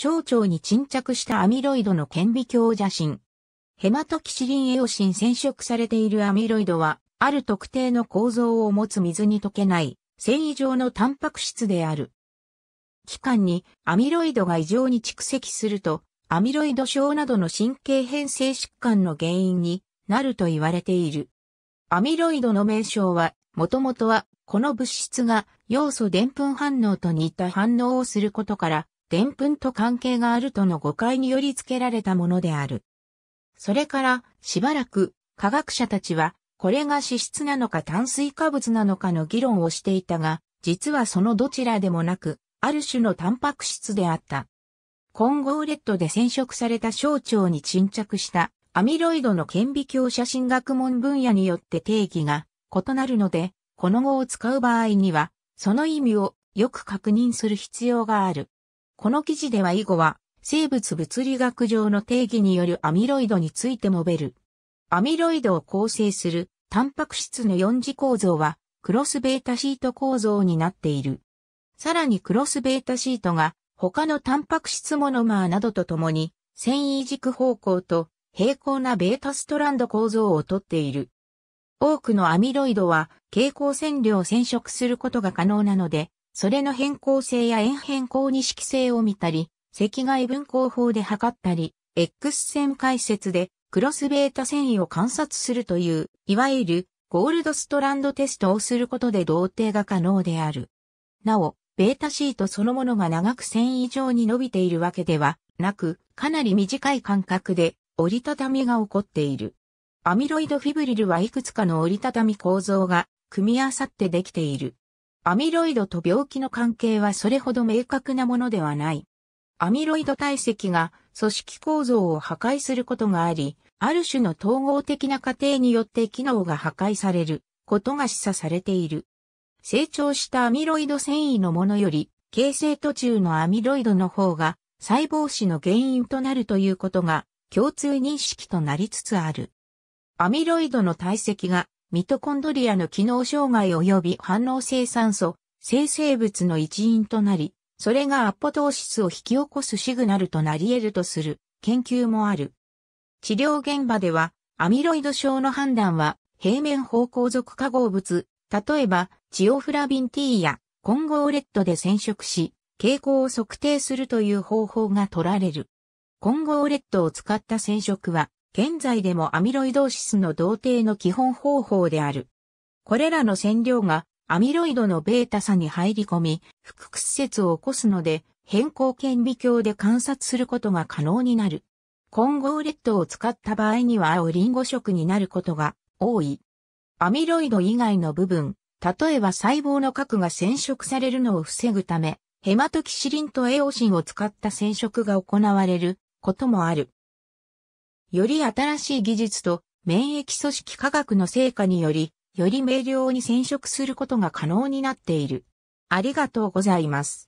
小腸に沈着したアミロイドの顕微鏡写真。ヘマトキシリンエオシン染色されているアミロイドは、ある特定の構造を持つ水に溶けない、繊維状のタンパク質である。器官にアミロイドが異常に蓄積すると、アミロイド症などの神経変性疾患の原因になると言われている。アミロイドの名称は、もともとは、この物質が要素でんぷん反応と似た反応をすることからでんぷんと関係があるとの誤解により付けられたものである。それからしばらく科学者たちはこれが脂質なのか炭水化物なのかの議論をしていたが、実はそのどちらでもなく、ある種のタンパク質であった。混合レッドで染色された小腸に沈着したアミロイドの顕微鏡写真学問分野によって定義が異なるので、この語を使う場合には、その意味をよく確認する必要がある。この記事では以後は、生物物理学上の定義によるアミロイドについて述べる。アミロイドを構成するタンパク質の4次構造はクロスベータシート構造になっている。さらにクロスベータシートが他のタンパク質モノマーなどとともに繊維軸方向と平行なベータストランド構造をとっている。多くのアミロイドは蛍光線量を染色することが可能なので、それの変更性や円変更に色性を見たり、赤外分光法で測ったり、X 線解説でクロスベータ繊維を観察するという、いわゆるゴールドストランドテストをすることで同定が可能である。なお、ベータシートそのものが長く繊維上に伸びているわけではなく、かなり短い間隔で折りたたみが起こっている。アミロイドフィブリルはいくつかの折りたたみ構造が組み合わさってできている。アミロイドと病気の関係はそれほど明確なものではない。アミロイド体積が組織構造を破壊することがあり、ある種の統合的な過程によって機能が破壊されることが示唆されている。成長したアミロイド繊維のものより、形成途中のアミロイドの方が細胞死の原因となるということが共通認識となりつつある。アミロイドの体積がミトコンドリアの機能障害及び反応性酸素、生成物の一因となり、それがアポトーシスを引き起こすシグナルとなり得るとする研究もある。治療現場では、アミロイド症の判断は、平面方向属化合物、例えば、チオフラビン T や混合レッドで染色し、傾向を測定するという方法が取られる。混合レッドを使った染色は、現在でもアミロイドーシスの同定の基本方法である。これらの染料がアミロイドのベータ差に入り込み、腹屈折を起こすので、変更顕微鏡で観察することが可能になる。混合レッドを使った場合には青リンゴ色になることが多い。アミロイド以外の部分、例えば細胞の核が染色されるのを防ぐため、ヘマトキシリンとエオシンを使った染色が行われることもある。より新しい技術と免疫組織科学の成果により、より明瞭に染色することが可能になっている。ありがとうございます。